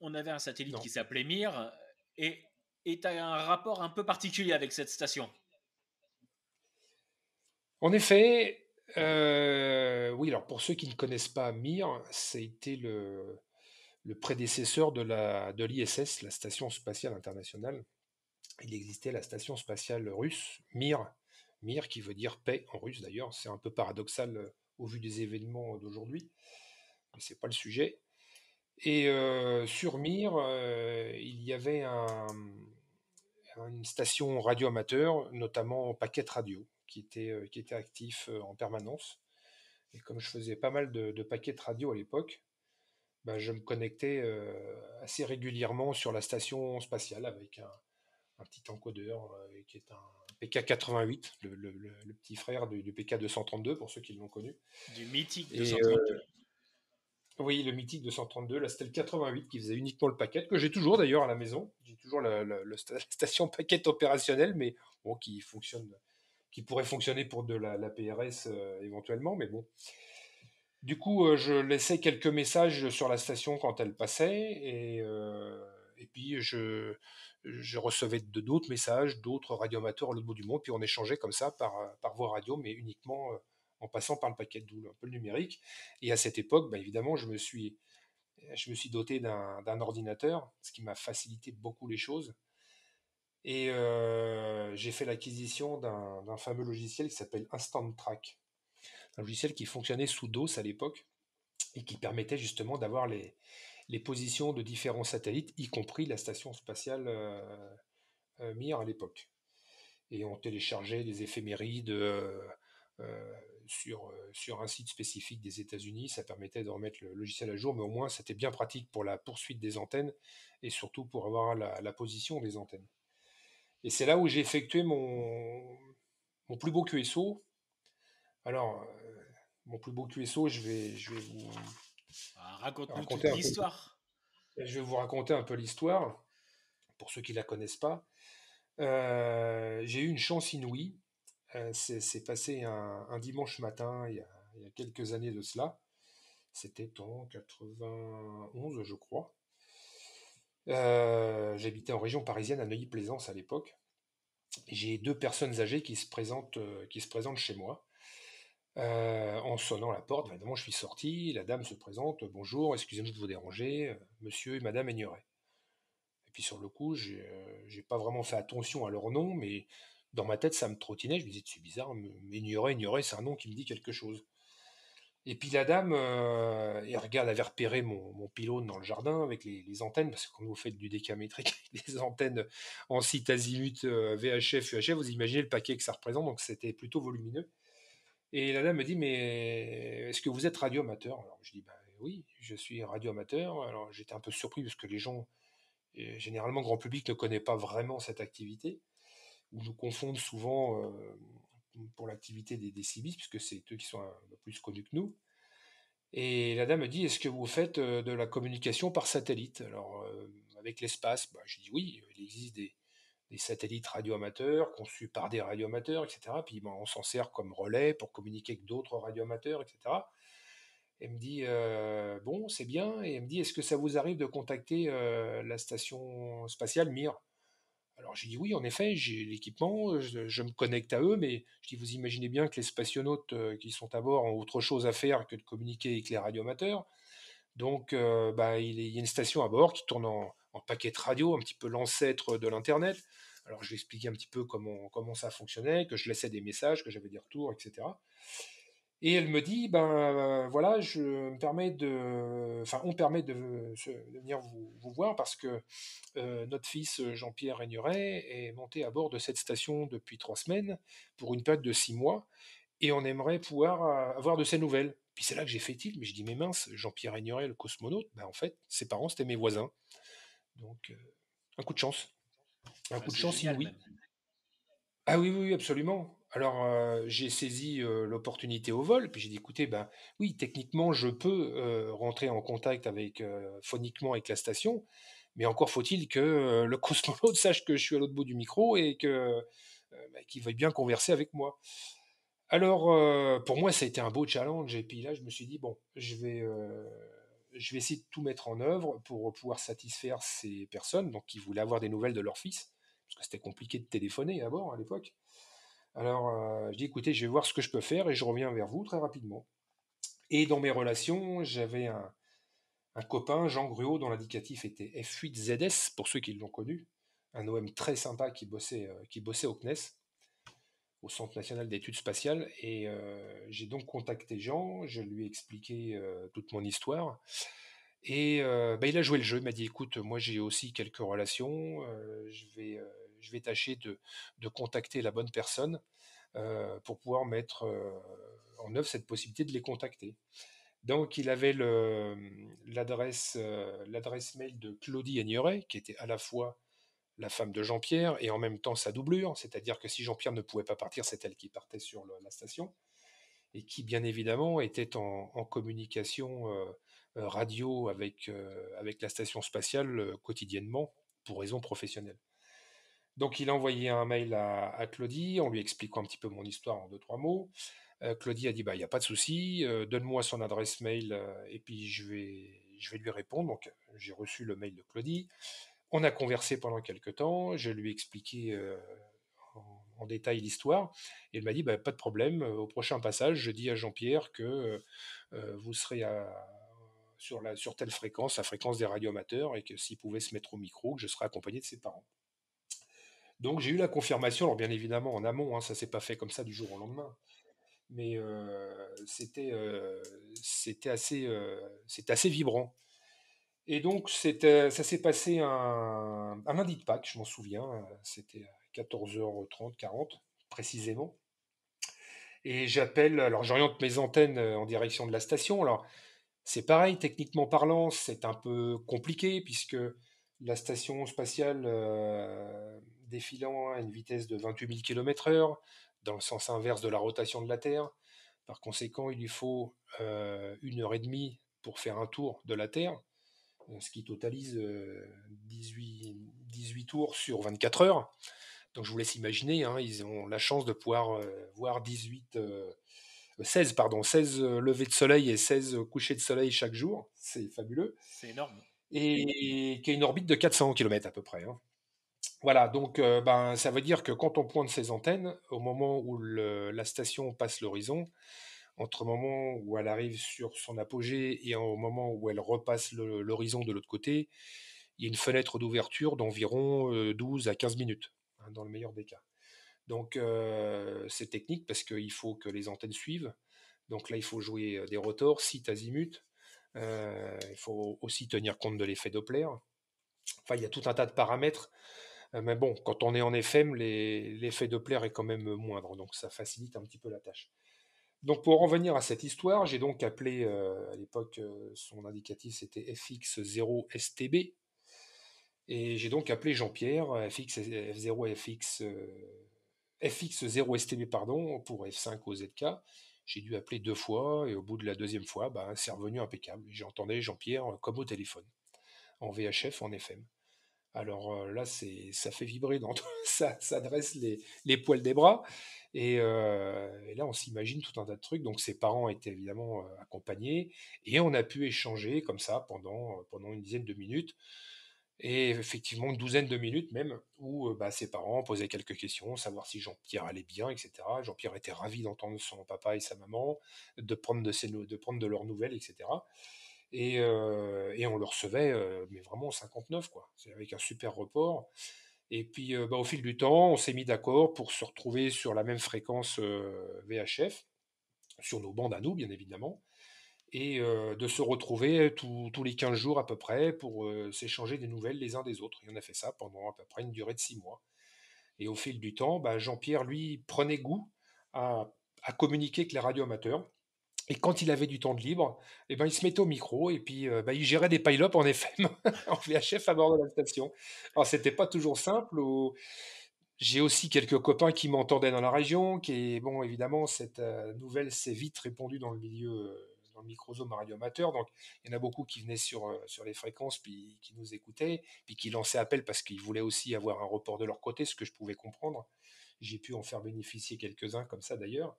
On avait un satellite qui s'appelait Mir. Et tu as un rapport un peu particulier avec cette station. En effet, euh, oui, alors pour ceux qui ne connaissent pas Mir, c'était le, le prédécesseur de, la, de l'ISS, la Station spatiale internationale. Il existait la Station spatiale russe, Mir, Mir qui veut dire paix en russe d'ailleurs. C'est un peu paradoxal euh, au vu des événements d'aujourd'hui, mais c'est pas le sujet. Et euh, sur Mir, il y avait un, une station radio amateur, notamment Paquette Radio, qui était, euh, qui était actif euh, en permanence. Et comme je faisais pas mal de, paquets de radio à l'époque, bah, je me connectais euh, assez régulièrement sur la station spatiale avec un, petit encodeur qui est un PK88, le, le, petit frère du, PK232 pour ceux qui l'ont connu. Du mythique 232. oui, le mythique 232, là c'était le 88 qui faisait uniquement le paquet, que j'ai toujours d'ailleurs à la maison. J'ai toujours la, la, station paquet opérationnelle, mais bon, qui fonctionne qui pourrait fonctionner pour de la, PRS euh, éventuellement, mais bon. Du coup, euh, je laissais quelques messages sur la station quand elle passait, et, euh, puis je, recevais de d'autres messages, d'autres radiomateurs à l'autre bout du monde, puis on échangeait comme ça par, voie radio, mais uniquement en passant par le paquet de un peu le numérique. Et à cette époque, bah, évidemment, je me suis, je me suis doté d'un ordinateur, ce qui m'a facilité beaucoup les choses. Et euh, j'ai fait l'acquisition d'un fameux logiciel qui s'appelle Instant Track, un logiciel qui fonctionnait sous DOS à l'époque et qui permettait justement d'avoir les, positions de différents satellites, y compris la station spatiale euh, euh, Mir à l'époque. Et on téléchargeait des éphémérides sur, un site spécifique des États-Unis. Ça permettait de remettre le logiciel à jour, mais au moins c'était bien pratique pour la poursuite des antennes et surtout pour avoir la position des antennes. Et c'est là où j'ai effectué mon, mon plus beau QSO. Alors, euh, mon plus beau QSO, je vais, je vais vous ah, raconter l'histoire. Je vais vous raconter un peu l'histoire, pour ceux qui ne la connaissent pas. Euh, j'ai eu une chance inouïe. Euh, c'est passé un, dimanche matin, il y, a, il y, a, quelques années de cela. C'était en 91, je crois. Euh, j'habitais en région parisienne à Neuilly-Plaisance à l'époque. J'ai deux personnes âgées qui se présentent, euh, qui se présentent chez moi. Euh, en sonnant la porte, évidemment, je suis sorti. La dame se présente Bonjour, excusez-moi de vous déranger, monsieur et madame Aigneret. Et puis sur le coup, j'ai n'ai pas vraiment fait attention à leur nom, mais dans ma tête, ça me trottinait. Je me disais C'est bizarre, Aigneret, Aigneret, c'est un nom qui me dit quelque chose. Et puis la dame, euh, elle regarde, elle avait repéré mon, pylône dans le jardin avec les, antennes, parce que quand vous faites du décamétrique avec des antennes en site azimut euh, VHF, UHF, vous imaginez le paquet que ça représente, donc c'était plutôt volumineux. Et la dame me dit, mais est-ce que vous êtes radioamateur Alors je dis, ben oui, je suis radioamateur. Alors j'étais un peu surpris parce que les gens, euh, généralement, grand public ne connaît pas vraiment cette activité, où nous confondent souvent pour l'activité des, des puisque c'est eux qui sont plus connus que nous. Et la dame me dit, est-ce que vous faites euh, de la communication par satellite Alors, euh, avec l'espace, bah, je dis oui, il existe des, satellites radioamateurs conçus par des radioamateurs, etc. Puis ben, on s'en sert comme relais pour communiquer avec d'autres radioamateurs, etc. Elle me dit, euh, bon, c'est bien. Et elle me dit, est-ce que ça vous arrive de contacter la station spatiale Mir alors j'ai dit oui, en effet, j'ai l'équipement, je, me connecte à eux, mais je dis vous imaginez bien que les spationautes qui sont à bord ont autre chose à faire que de communiquer avec les radiomateurs ». Donc bah, il y a une station à bord qui tourne en, paquets paquet de radio, un petit peu l'ancêtre de l'Internet. Alors je lui expliquer un petit peu comment, comment ça fonctionnait, que je laissais des messages, que j'avais des retours, etc. Et elle me dit, ben euh, voilà, je me permets de, enfin, on permet de, venir vous, voir parce que euh, notre fils euh, Jean-Pierre Régneret est monté à bord de cette station depuis trois semaines pour une période de six mois et on aimerait pouvoir avoir de ses nouvelles. Puis c'est là que j'ai fait il mais je dis, mais mince, Jean-Pierre Régneret, le cosmonaute, ben en fait, ses parents c'était mes voisins. Donc, un coup de chance. Un ah, coup de chance, génial, oui. Ah oui, oui, absolument alors j'ai saisi l'opportunité au vol, puis j'ai dit écoutez, ben oui, techniquement je peux rentrer en contact avec phoniquement avec la station, mais encore faut-il que le cosmonaute sache que je suis à l'autre bout du micro et que ben, qu'il veuille bien converser avec moi. Alors pour moi ça a été un beau challenge et puis là je me suis dit bon, je vais je vais essayer de tout mettre en œuvre pour pouvoir satisfaire ces personnes donc qui voulaient avoir des nouvelles de leur fils parce que c'était compliqué de téléphoner à bord à l'époque. Alors, euh, je dis, écoutez, je vais voir ce que je peux faire et je reviens vers vous très rapidement. Et dans mes relations, j'avais un, copain, Jean Gruot, dont l'indicatif était F8ZS, pour ceux qui l'ont connu, un OM très sympa qui bossait, euh, qui bossait au CNES, au Centre national d'études spatiales. Et euh, j'ai donc contacté Jean, je lui ai expliqué toute mon histoire. Et bah, il a joué le jeu, il m'a dit écoute, moi j'ai aussi quelques relations, je vais, je vais tâcher de, contacter la bonne personne euh, pour pouvoir mettre euh, en œuvre cette possibilité de les contacter. Donc, il avait euh, l'adresse mail de Claudie Aigneret, qui était à la fois la femme de Jean-Pierre et en même temps sa doublure, c'est-à-dire que si Jean-Pierre ne pouvait pas partir, c'est elle qui partait sur la station, et qui bien évidemment était en, communication radio avec, avec la station spatiale quotidiennement pour raisons professionnelles. Donc il a envoyé un mail à, Claudie en lui expliquant un petit peu mon histoire en deux, trois mots. Euh, Claudie a dit, bah, il n'y a pas de souci, euh, donne-moi son adresse mail euh, et puis je vais, je vais lui répondre. Donc j'ai reçu le mail de Claudie. On a conversé pendant quelques temps, je lui ai expliqué en, détail l'histoire et il m'a dit, bah, pas de problème, au prochain passage, je dis à Jean-Pierre que vous serez sur, la, sur telle fréquence, la fréquence des radioamateurs, et que s'il pouvait se mettre au micro, que je serais accompagné de ses parents. Donc j'ai eu la confirmation, alors bien évidemment en amont, hein, ça s'est pas fait comme ça du jour au lendemain, mais euh, c'était euh, c'était assez euh, c'est assez vibrant. Et donc c'était ça s'est passé un, un lundi de Pâques, je m'en souviens, c'était 14h30 40 précisément. Et j'appelle, alors j'oriente mes antennes en direction de la station. Alors c'est pareil, techniquement parlant, c'est un peu compliqué puisque la station spatiale défilant à une vitesse de 28 000 km/h dans le sens inverse de la rotation de la Terre. Par conséquent, il lui faut euh, une heure et demie pour faire un tour de la Terre, euh, ce qui totalise 18, euh, tours sur 24 heures. Donc je vous laisse imaginer, hein, ils ont la chance de pouvoir voir 18, 16, pardon, 16 levées de soleil et 16 couchers de soleil chaque jour. C'est fabuleux. C'est énorme. Et, et qui a une orbite de 400 km à peu près. Hein. Voilà, donc euh, ben, ça veut dire que quand on pointe ses antennes, au moment où la station passe l'horizon, entre le moment où elle arrive sur son apogée et au moment où elle repasse l'horizon de l'autre côté, il y a une fenêtre d'ouverture d'environ 12 euh, à 15 minutes, hein, dans le meilleur des cas. Donc euh, c'est technique parce qu'il faut que les antennes suivent. Donc là, il faut jouer des rotors, site azimut. il faut aussi tenir compte de l'effet Doppler. Enfin, il y a tout un tas de paramètres euh, mais bon, quand on est en FM, l'effet Doppler est quand même moindre, donc ça facilite un petit peu la tâche. Donc pour en venir à cette histoire, j'ai donc appelé, euh, à l'époque, euh, son indicatif c'était FX0STB, et j'ai donc appelé Jean-Pierre, FX, 0 fx FX0STB, pardon, pour F5 au ZK. J'ai dû appeler deux fois, et au bout de la deuxième fois, bah, c'est revenu impeccable. J'entendais Jean-Pierre comme au téléphone, en VHF, en FM. Alors euh, là, ça fait vibrer dans tout, ça, ça dresse les, poils des bras. Euh, et, là, on s'imagine tout un tas de trucs. Donc, ses parents étaient évidemment euh, accompagnés et on a pu échanger comme ça pendant, une dizaine de minutes. Et effectivement, une douzaine de minutes même, où bah, ses parents posaient quelques questions, savoir si Jean-Pierre allait bien, etc. Jean-Pierre était ravi d'entendre son papa et sa maman, de prendre de prendre de leurs nouvelles, etc. Euh, et, on le recevait, euh, mais vraiment 59, quoi. avec un super report. Et puis, euh, bah, au fil du temps, on s'est mis d'accord pour se retrouver sur la même fréquence VHF, sur nos bandes à nous, bien évidemment, et de se retrouver tous les 15 jours à peu près pour s'échanger des nouvelles les uns des autres. Et on a fait ça pendant à peu près une durée de 6 mois. Et au fil du temps, bah, Jean-Pierre, lui, prenait goût à, à communiquer avec les radioamateurs. Et quand il avait du temps de libre, eh ben, il se mettait au micro et puis euh, bah, il gérait des pile-up en FM, en VHF à bord de la station. Alors, ce n'était pas toujours simple. J'ai aussi quelques copains qui m'entendaient dans la région, qui, bon, évidemment, cette euh, nouvelle s'est vite répandue dans le milieu, euh, dans le radio Amateur. Donc, il y en a beaucoup qui venaient sur, sur les fréquences, puis qui nous écoutaient, puis qui lançaient appel parce qu'ils voulaient aussi avoir un report de leur côté, ce que je pouvais comprendre. J'ai pu en faire bénéficier quelques-uns comme ça d'ailleurs.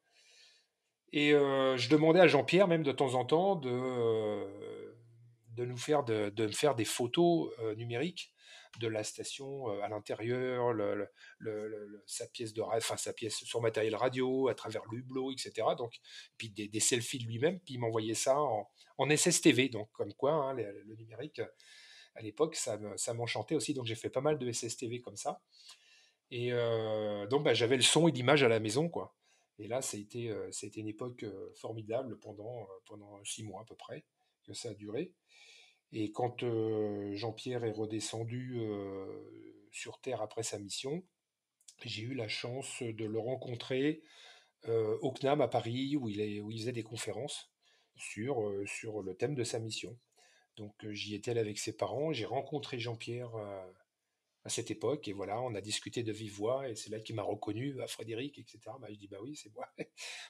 Et euh, je demandais à Jean-Pierre, même de temps en temps, de, euh, de nous faire, de, me faire des photos euh, numériques de la station à l'intérieur, sa pièce de sa pièce sur matériel radio, à travers l'hublot, etc. Donc, puis des, selfies de lui-même, puis il m'envoyait ça en, SSTV, donc comme quoi hein, le, numérique à l'époque, ça, m'enchantait aussi, donc j'ai fait pas mal de SSTV comme ça. Et donc bah, j'avais le son et l'image à la maison, quoi. Et là, ça a été, euh, une époque euh, formidable pendant, euh, pendant six mois à peu près que ça a duré. Et quand Jean-Pierre est redescendu sur Terre après sa mission, j'ai eu la chance de le rencontrer au CNAM à Paris, où il, faisait des conférences sur, sur le thème de sa mission. Donc j'y étais avec ses parents, j'ai rencontré Jean-Pierre à cette époque. Et voilà, on a discuté de vive voix et c'est là qu'il m'a reconnu à Frédéric, etc. Bah, je dis bah oui, c'est moi. on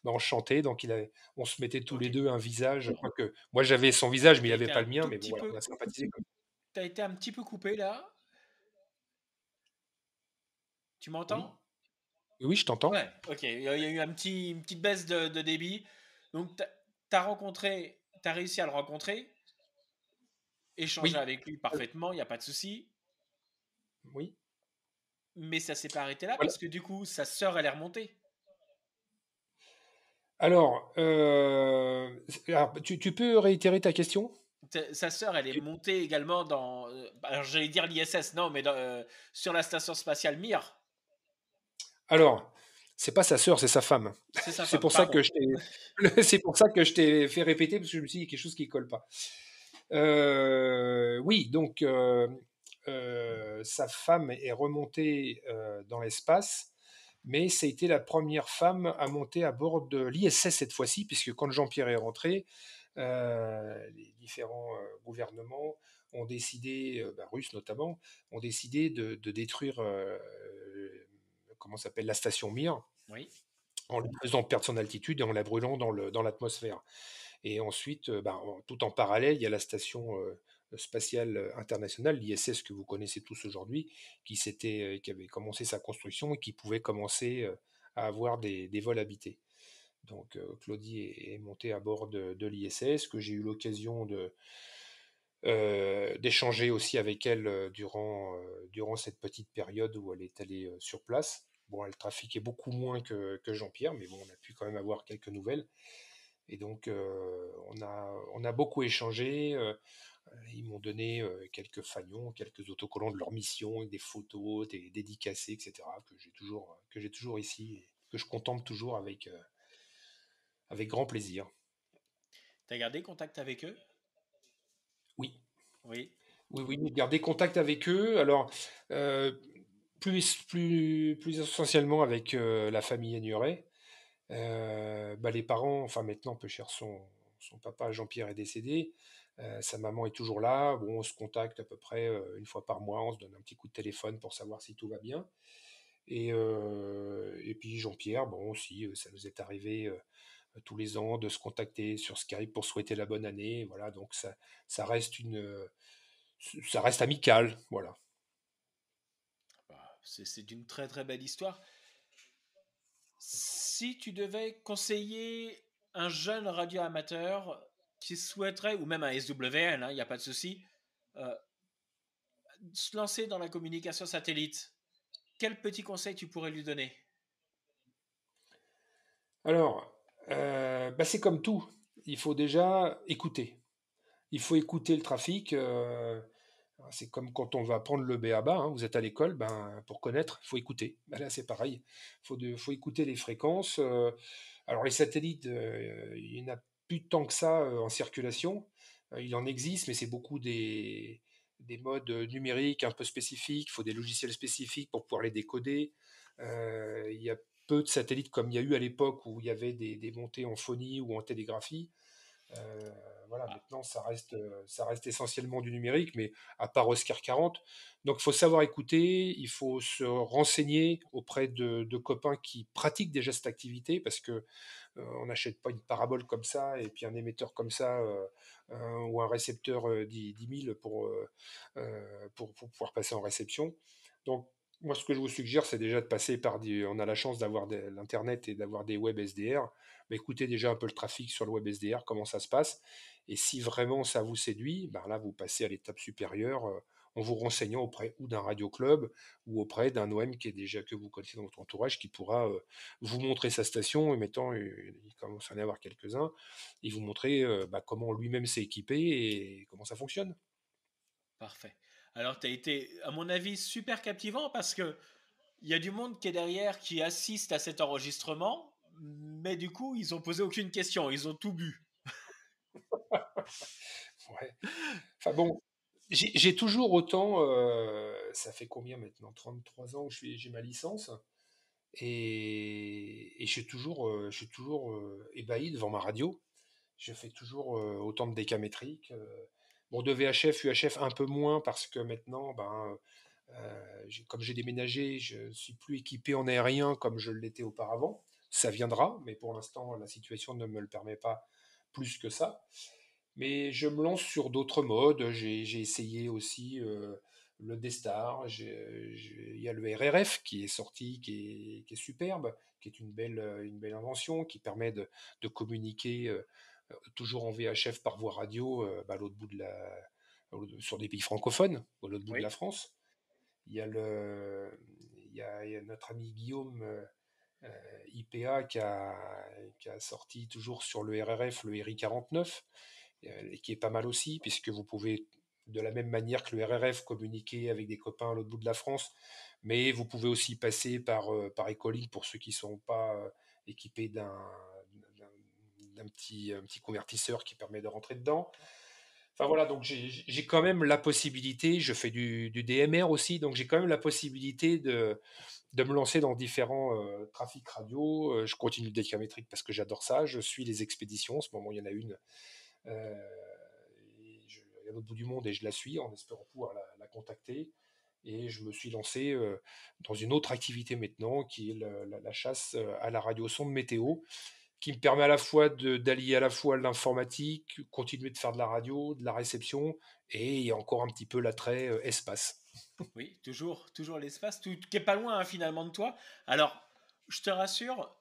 bah, enchanté. Donc il a, on se mettait tous les deux un visage. que moi j'avais son visage, mais il n'avait pas le mien. Mais été un petit peu coupé là. Tu m'entends oui. je t'entends. ok. Il y a eu un petit, une petite baisse de, débit. Donc tu as rencontré, tu as réussi à le rencontrer, échanger avec lui parfaitement, il n'y a pas de souci. Oui. Mais ça s'est pas arrêté là parce que du coup, sa sœur, elle est remontée. Alors, euh, tu, peux réitérer ta question Sa sœur, elle est montée également dans. Euh, alors, j'allais dire l'ISS, non, mais euh, sur la station spatiale Mir. Alors, c'est pas sa sœur, c'est sa femme. C'est pour, ça que je c'est pour ça que je t'ai fait répéter parce que je me suis dit quelque chose qui colle pas. oui, donc euh, sa femme est remontée euh, dans l'espace, mais ça a été la première femme à monter à bord de l'ISS cette fois-ci, puisque quand Jean-Pierre est rentré, euh, les différents gouvernements ont décidé, bah, russes notamment, ont décidé de, détruire comment s'appelle la station Mir. Oui. En lui faisant perdre son altitude et en la brûlant dans l'atmosphère. et ensuite, bah, tout en parallèle, il y a la station spatiale euh, internationale, l'ISS que vous connaissez tous aujourd'hui, qui, euh, qui avait commencé sa construction et qui pouvait commencer euh, à avoir des, des vols habités. Donc Claudie est, montée à bord de, l'ISS, que j'ai eu l'occasion de, d'échanger aussi avec elle durant, durant cette petite période où elle est allée sur place. Bon, elle trafiquait beaucoup moins que, que Jean-Pierre, mais bon, on a pu quand même avoir quelques nouvelles. Et donc, on, a, on a beaucoup échangé. Euh, ils m'ont donné euh, quelques fagnons, quelques autocollants de leur mission, des photos, des dédicacés, etc. que j'ai toujours, euh, que j'ai toujours ici, que je contemple toujours avec, avec grand plaisir. as gardé contact avec eux Oui. Oui. Oui, oui, garder contact avec eux. Alors, plus, plus, plus essentiellement avec la famille Agnuret. bah, les parents, enfin maintenant, peu cher sont, son papa Jean-Pierre est décédé, euh, sa maman est toujours là. on se contacte à peu près euh, une fois par mois, on se donne un petit coup de téléphone pour savoir si tout va bien. Et, euh, puis Jean-Pierre, bon aussi, ça nous est arrivé tous les ans de se contacter sur Skype pour souhaiter la bonne année. Voilà, donc ça, ça reste une, ça reste amical, voilà. Bah, c'est une très très belle histoire. Si tu devais conseiller un jeune radio amateur qui souhaiterait, ou même un SWN, hein, il n'y a pas de souci, euh, se lancer dans la communication satellite, quel petit conseil tu pourrais lui donner Alors, euh, bah, c'est comme tout. Il faut déjà écouter. Il faut écouter le trafic. Euh, Hein, c'est comme quand on va prendre le à bas, hein, vous êtes à l'école, ben, pour connaître, il faut écouter. Ben là, c'est pareil, il faut, écouter les fréquences. Euh, alors, les satellites, euh, il n'y en a plus tant que ça euh, en circulation. il en existe, mais c'est beaucoup des, modes numériques un peu spécifiques. Il faut des logiciels spécifiques pour pouvoir les décoder. il y a peu de satellites comme il y a eu à l'époque où il y avait des montées en phonie ou en télégraphie. Euh, voilà, maintenant, ça reste, ça reste essentiellement du numérique, mais à part Oscar 40. Donc, il faut savoir écouter, il faut se renseigner auprès de, copains qui pratiquent déjà cette activité, parce que euh, on n'achète pas une parabole comme ça et puis un émetteur comme ça euh, ou un récepteur 10, 000 pour, pour, pour pouvoir passer en réception. Donc, moi, ce que je vous suggère, c'est déjà de passer par des. On a la chance d'avoir l'Internet et d'avoir des web SDR. Mais bah, écoutez déjà un peu le trafic sur le web SDR, comment ça se passe. Et si vraiment ça vous séduit, bah, là, vous passez à l'étape supérieure euh, en vous renseignant auprès ou d'un radio club ou auprès d'un OM qui est déjà que vous connaissez dans votre entourage qui pourra euh, vous montrer sa station et mettant, il commence à en avoir quelques-uns, et vous montrer euh, bah, comment lui-même s'est équipé et comment ça fonctionne. Parfait. Alors, tu as été, à mon avis, super captivant parce que il y a du monde qui est derrière, qui assiste à cet enregistrement, mais du coup, ils ont posé aucune question, ils ont tout bu. ouais. Enfin bon, j'ai toujours autant. Euh, ça fait combien maintenant 33 ans que j'ai ma licence. Et, je suis toujours, euh, je suis toujours euh, ébahi devant ma radio. Je fais toujours autant de décamétriques. Bon, de VHF, UHF, un peu moins parce que maintenant, ben, euh, euh, comme j'ai déménagé, je ne suis plus équipé en aérien comme je l'étais auparavant. Ça viendra, mais pour l'instant, la situation ne me le permet pas plus que ça. Mais je me lance sur d'autres modes. J'ai essayé aussi euh, le Destar. Il y a le RRF qui est sorti, qui est, superbe, qui est une belle, une belle invention, qui permet de, communiquer toujours en VHF par voie radio, euh, bah, l'autre bout de la, sur des pays francophones, à l'autre bout de la France. Il y a le, il y a, notre ami Guillaume euh, euh, IPA qui a, qui a, sorti toujours sur le RRF le RI 49, et qui est pas mal aussi, puisque vous pouvez de la même manière que le RRF communiquer avec des copains à l'autre bout de la France, mais vous pouvez aussi passer par euh, par Ecolink pour ceux qui sont pas équipés d'un un, petit, petit convertisseur qui permet de rentrer dedans. Enfin voilà, donc j'ai quand même la possibilité, je fais du, DMR aussi, donc j'ai quand même la possibilité de, de me lancer dans différents euh, trafics radio. Euh, je continue le décamétrique parce que j'adore ça. Je suis les expéditions. En ce moment, il y en a une euh, il y a à l'autre bout du monde et je la suis en espérant pouvoir la, contacter. Et je me suis lancé dans une autre activité maintenant qui est la, la chasse à la radio sonde météo qui me permet à la fois d'allier à la fois l'informatique, continuer de faire de la radio, de la réception, et encore un petit peu l'attrait euh, espace. Oui, toujours, toujours l'espace, qui est pas loin hein, finalement de toi. Alors, je te rassure,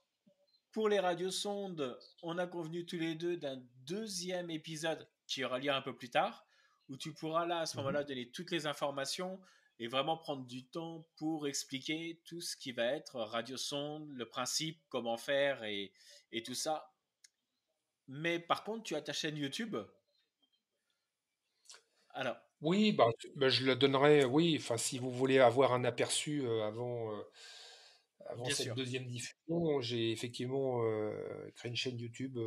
pour les radiosondes, on a convenu tous les deux d'un deuxième épisode qui aura lieu un peu plus tard, où tu pourras là, à ce mmh moment-là, donner toutes les informations, et vraiment prendre du temps pour expliquer tout ce qui va être radiosonde, le principe, comment faire et, tout ça. Mais par contre, tu as ta chaîne YouTube. Alors. Oui, ben, je le donnerai, oui, enfin, si vous voulez avoir un aperçu euh, avant, euh, cette deuxième diffusion, j'ai effectivement euh, créé une chaîne YouTube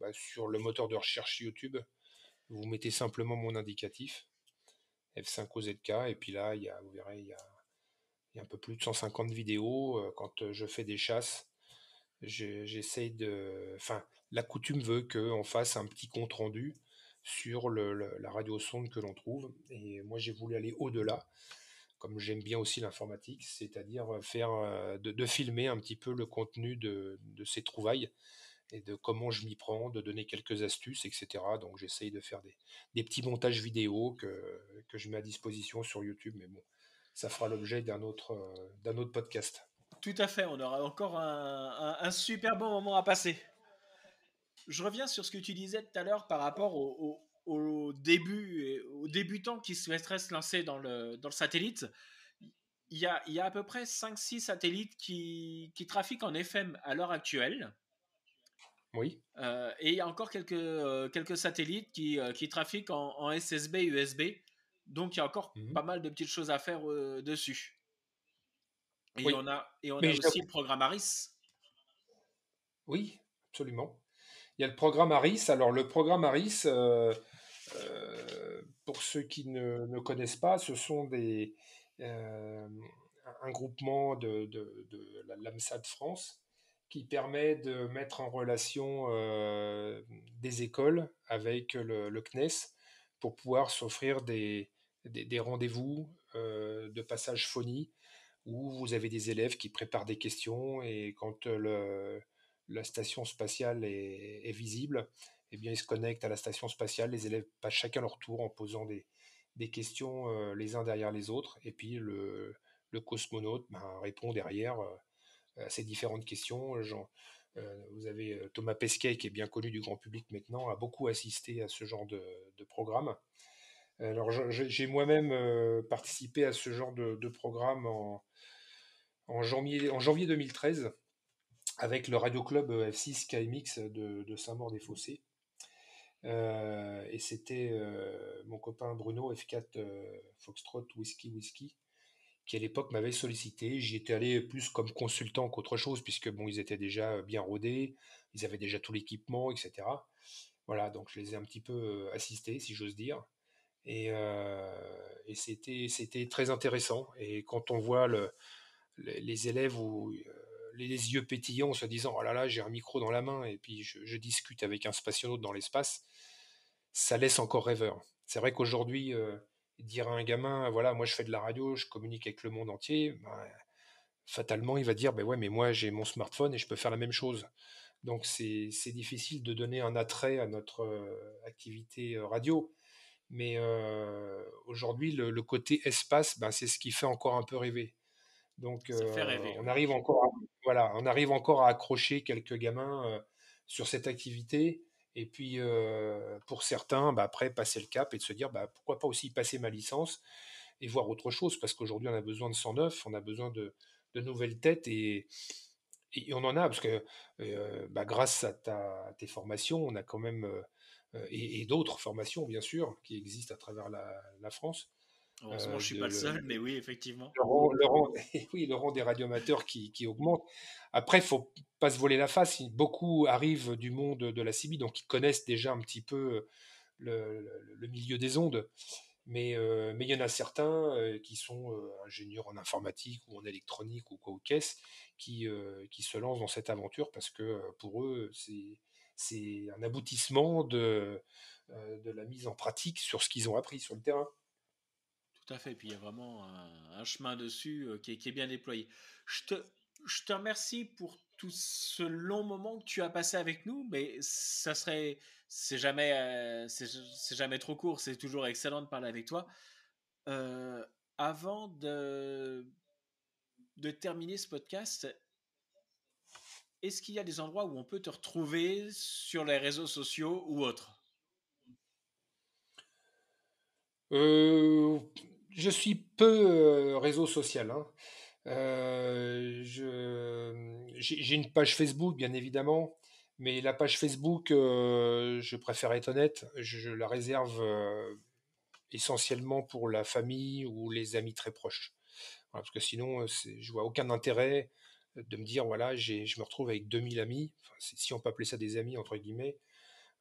bah, sur le moteur de recherche YouTube. Vous mettez simplement mon indicatif F5 OZK Et puis là, il y a, vous verrez, il y a, un peu plus de 150 vidéos. Euh, quand euh, je fais des chasses, j'essaie de. Enfin, la coutume veut qu'on fasse un petit compte rendu sur la radio sonde que l'on trouve. Et moi, j'ai voulu aller au-delà, comme j'aime bien aussi l'informatique, c'est-à-dire euh, faire de, filmer un petit peu le contenu de ces trouvailles et de comment je m'y prends, de donner quelques astuces, etc. Donc j'essaye de faire des, petits montages vidéo que, je mets à disposition sur YouTube, mais bon, ça fera l'objet d'un autre, euh, autre podcast. Tout à fait, on aura encore un, super bon moment à passer. Je reviens sur ce que tu disais tout à l'heure par rapport au, au début, aux débutants qui souhaiteraient se lancer dans le, dans satellite. Il y, a, il y a à peu près 5-6 satellites qui, qui trafiquent en FM à l'heure actuelle. Oui. Euh, et il y a encore quelques, euh, quelques satellites qui, euh, trafiquent en, SSB, USB. Donc il y a encore mmh pas mal de petites choses à faire dessus. Et on a, et on a aussi le programme ARIS. Oui, absolument. Il y a le programme ARIS. Alors le programme ARIS, pour ceux qui ne, connaissent pas, ce sont des, un groupement de, de, de France qui permet de mettre en relation euh, des écoles avec le, CNES pour pouvoir s'offrir des, des, rendez-vous euh, de passage phonie où vous avez des élèves qui préparent des questions et quand le, la station spatiale est, visible, et eh bien ils se connectent à la station spatiale, les élèves passent chacun leur tour en posant des, des questions euh, les uns derrière les autres et puis le, le cosmonaute ben, répond derrière à ces différentes questions. Euh, vous avez euh, Thomas Pesquet, qui est bien connu du grand public maintenant, a beaucoup assisté à ce genre de, programme. Alors, j'ai moi-même euh, participé à ce genre de, programme en, janvier, 2013 avec le Radio Club F6 KMX de, Saint-Maur-des-Fossés. et c'était mon copain Bruno F4 Foxtrot Whisky Whisky qui à l'époque m'avait sollicité. J'y étais allé plus comme consultant qu'autre chose, puisque bon, ils étaient déjà bien rodés, ils avaient déjà tout l'équipement, etc. Voilà, donc je les ai un petit peu assistés, si j'ose dire. Et, c'était, c'était très intéressant. Et quand on voit les, élèves ou les, yeux pétillants en se disant Oh là là, j'ai un micro dans la main, et puis je, discute avec un spationaute dans l'espace, ça laisse encore rêveur. C'est vrai qu'aujourd'hui, dire à un gamin, voilà, moi je fais de la radio, je communique avec le monde entier, ben, fatalement, il va dire, ben ouais, mais moi j'ai mon smartphone et je peux faire la même chose. Donc c'est difficile de donner un attrait à notre euh, activité euh, radio. Mais euh, aujourd'hui, le, côté espace, ben, c'est ce qui fait encore un peu rêver. Donc on arrive encore, voilà, on arrive encore à accrocher quelques gamins sur cette activité et puis, euh, pour certains, bah, après, passer le cap et de se dire, bah, pourquoi pas aussi passer ma licence et voir autre chose, parce qu'aujourd'hui, on a besoin de 109, on a besoin de, nouvelles têtes et, on en a, parce que euh, bah, grâce à, tes formations, on a quand même, euh, et, d'autres formations, bien sûr, qui existent à travers la France, Heureusement, euh, je ne suis pas le seul, mais oui, effectivement. Le eh oui, le rang des radiomateurs qui, qui augmente. Après, il ne faut pas se voler la face. Beaucoup arrivent du monde de la CB, donc ils connaissent déjà un petit peu euh, le, milieu des ondes. Mais euh, mais il y en a certains qui sont ingénieurs en informatique ou en électronique ou quoi aux caisse qui, qui se lancent dans cette aventure parce que pour eux, c'est, un aboutissement de, de la mise en pratique sur ce qu'ils ont appris sur le terrain. Tout à fait. Puis il y a vraiment un, chemin dessus euh, qui, est, bien déployé. Je te, je te remercie pour tout ce long moment que tu as passé avec nous, mais ça serait, c'est jamais, euh, c'est jamais trop court. C'est toujours excellent de parler avec toi. Euh, avant de, de terminer ce podcast, est-ce qu'il y a des endroits où on peut te retrouver sur les réseaux sociaux ou autres euh, je suis peu euh, réseau social. Hein. Euh, j'ai une page Facebook, bien évidemment, mais la page Facebook, euh, je préfère être honnête, je, la réserve essentiellement pour la famille ou les amis très proches. parce que sinon, je vois aucun intérêt de me dire, voilà, je me retrouve avec 2000 amis, si on peut appeler ça des amis, entre guillemets,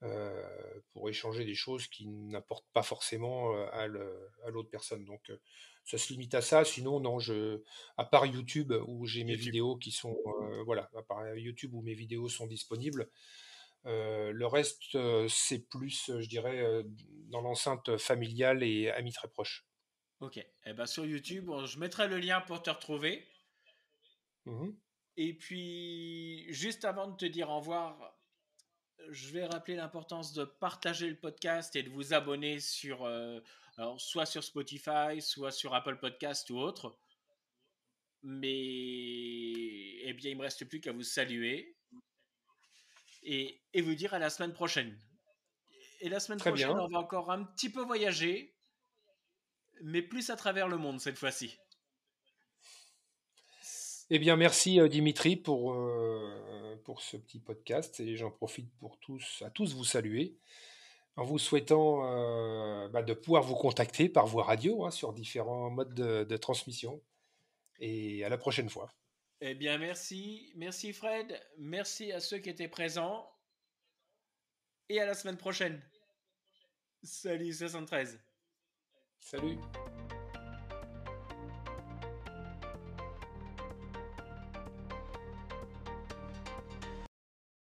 euh, pour échanger des choses qui n'apportent pas forcément euh, à l'autre personne. Donc euh, ça se limite à ça. Sinon, non, je, à part YouTube où j'ai mes vidéos qui sont, voilà, à part YouTube où mes vidéos sont disponibles. le reste, c'est plus, je dirais, dans l'enceinte familiale et amis très proches. Ok. et eh ben, sur YouTube, je mettrai le lien pour te retrouver. Mmh et puis, juste avant de te dire au revoir, je vais rappeler l'importance de partager le podcast et de vous abonner sur, euh, soit sur Spotify, soit sur Apple Podcast ou autre. Mais eh bien, il me reste plus qu'à vous saluer et, vous dire à la semaine prochaine. Et la semaine prochaine, on va encore un petit peu voyager, mais plus à travers le monde cette fois-ci. Eh bien, merci euh, Dimitri pour, euh, pour ce petit podcast et j'en profite pour tous, à tous vous saluer en vous souhaitant euh, bah, de pouvoir vous contacter par voie radio hein, sur différents modes de, de, transmission. Et à la prochaine fois. Eh bien, merci. Merci Fred. Merci à ceux qui étaient présents. Et à la semaine prochaine. Salut 73. Salut.